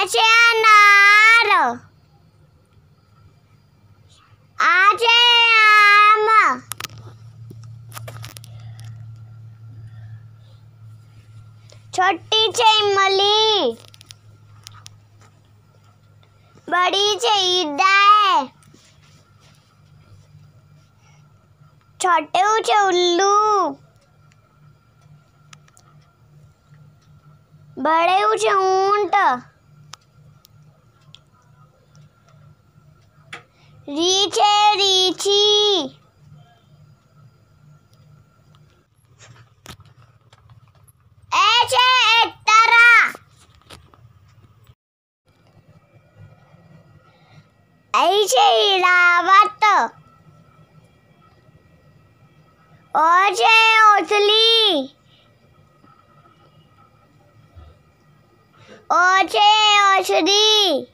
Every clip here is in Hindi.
जैसे अनार आजे आम छोटी छे बड़ी छे ईदाए छोटे छे उल्लू बड़े छे ऊंट रीछ है रीछी एच है एकतारा ऐच है इलावत ओच है ओसली ओच है ओसरी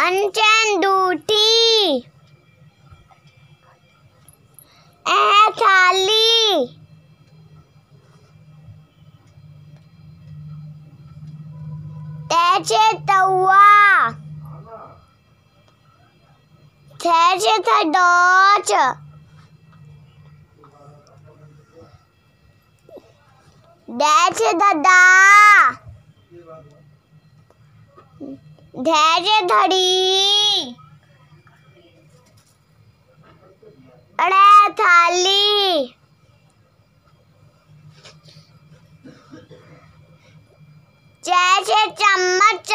अनचैन ए थाली तैचे तैचे थडोच दैचे ददा धैर्य धड़ी अरे थाली छह चम्मच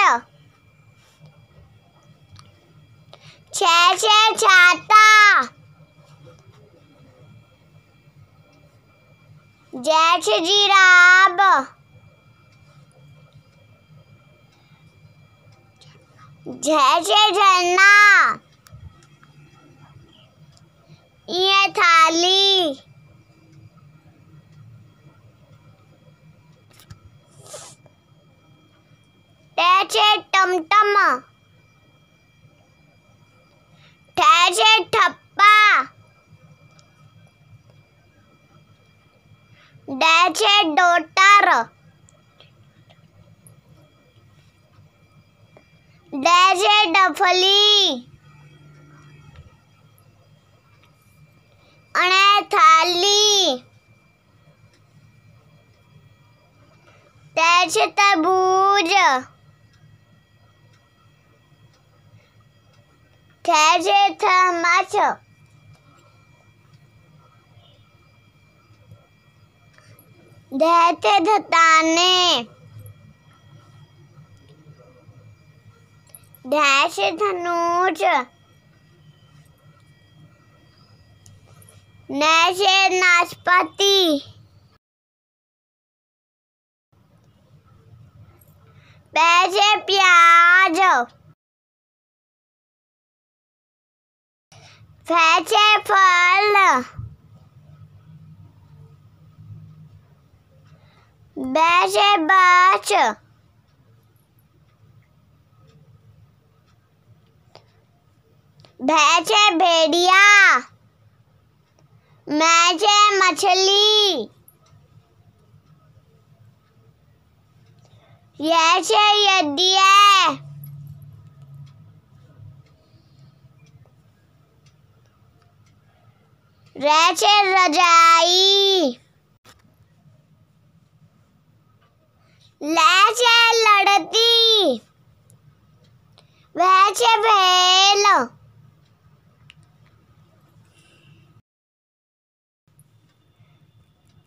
छह छाता जैसे जीराब जय जय झरना ये थाली टमटम ठैचे ठप्पा डैचे डोटर डैश है डफली अणे थाली तैश तरबूज ठहर थर्मस धैर्य धताने डैश धनुष नैश नाशपति पैसे प्याज फैसे फल बैसे बच भैंस है भेड़िया मैच है मछली यश है यदि है रैच है रजाई लैच है लड़ती वैच है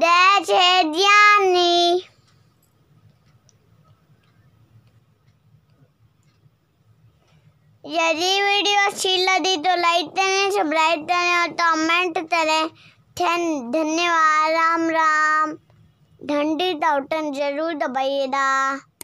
Dad had Yanni. यदि वीडियो अच्छी लगी तो लाइक करें सब्सक्राइब करें और कमेंट करें धन्यवाद राम राम घंटी का बटन जरूर दबाइएगा